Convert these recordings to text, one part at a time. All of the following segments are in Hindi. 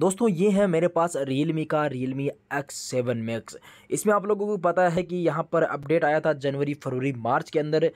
दोस्तों ये है मेरे पास Realme का Realme X7 Max इसमें आप लोगों को पता है कि यहाँ पर अपडेट आया था जनवरी फरवरी मार्च के अंदर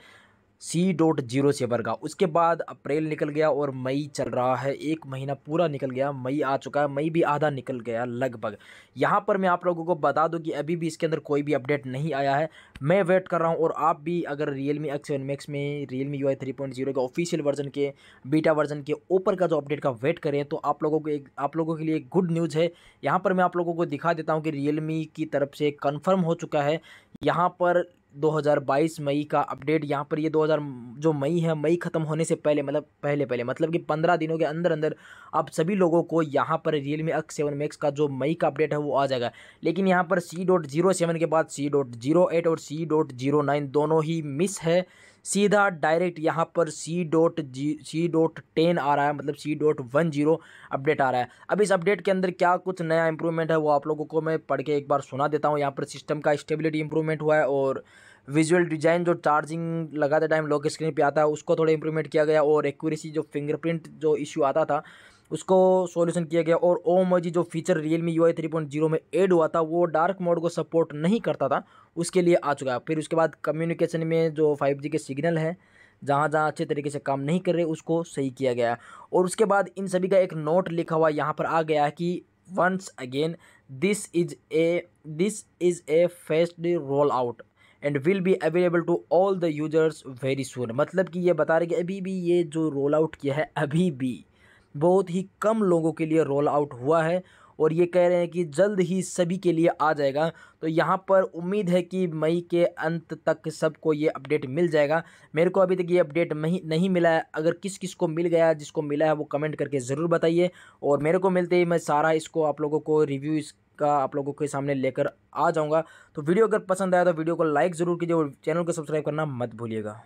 सी डॉट जीरो सेवर का उसके बाद अप्रैल निकल गया और मई चल रहा है एक महीना पूरा निकल गया मई आ चुका है मई भी आधा निकल गया लगभग यहाँ पर मैं आप लोगों को बता दूँ कि अभी भी इसके अंदर कोई भी अपडेट नहीं आया है मैं वेट कर रहा हूँ और आप भी अगर real Realme X seven max में real Realme you I three point zero के ऑफिशियल वर्जन के बीटा वर्जन के ऊपर का जो अपडेट का वेट करें तो आप लोगों को एक आप लोगों के लिए एक गुड न्यूज़ है यहाँ पर मैं आप लोगों को दिखा देता हूँ कि रियल मी की तरफ से कन्फर्म हो चुका है यहाँ पर 2022 मई का अपडेट यहाँ पर ये 2000 जो मई है मई ख़त्म होने से पहले मतलब पहले पहले मतलब कि 15 दिनों के अंदर अंदर आप सभी लोगों को यहाँ पर Realme X seven Max का जो मई का अपडेट है वो आ जाएगा लेकिन यहाँ पर सी डॉट जीरो सेवन के बाद सी डॉट जीरो एट और सी डॉट जीरो नाइन दोनों ही मिस है सीधा डायरेक्ट यहाँ पर C dot G C dot ten आ रहा है मतलब C dot one zero update आ रहा है अब इस अपडेट के अंदर क्या कुछ नया इंप्रूवमेंट है वो आप लोगों को मैं पढ़ के एक बार सुना देता हूँ यहाँ पर सिस्टम का स्टेबिलिटी इंप्रूवमेंट हुआ है और विजुअल डिजाइन जो चार्जिंग लगाते टाइम लॉक स्क्रीन पर आता है उसको थोड़ा इंप्रूवमेंट किया गया और एक्यूरेसी जो फिंगरप्रिंट जो इशू आता था उसको सॉल्यूशन किया गया और ओमोजी जो feature Realme UI three point zero में एड हुआ था वो डार्क मोड को सपोर्ट नहीं करता था उसके लिए आ चुका है फिर उसके बाद कम्युनिकेशन में जो फाइव के सिग्नल है जहाँ जहाँ अच्छे तरीके से काम नहीं कर रहे उसको सही किया गया और उसके बाद इन सभी का एक नोट लिखा हुआ यहाँ पर आ गया है कि once again this is a this is a phased roll out and will be available to all the users very soon मतलब कि ये बता रहे कि अभी भी ये जो रोल आउट किया है अभी भी बहुत ही कम लोगों के लिए रोल आउट हुआ है और ये कह रहे हैं कि जल्द ही सभी के लिए आ जाएगा तो यहाँ पर उम्मीद है कि मई के अंत तक सबको ये अपडेट मिल जाएगा मेरे को अभी तक ये अपडेट नहीं मिला है अगर किस किस को मिल गया जिसको मिला है वो कमेंट करके ज़रूर बताइए और मेरे को मिलते ही मैं सारा इसको आप लोगों को रिव्यू इसका आप लोगों के सामने लेकर आ जाऊँगा तो वीडियो अगर पसंद आया तो वीडियो को लाइक ज़रूर कीजिए और चैनल को सब्सक्राइब करना मत भूलिएगा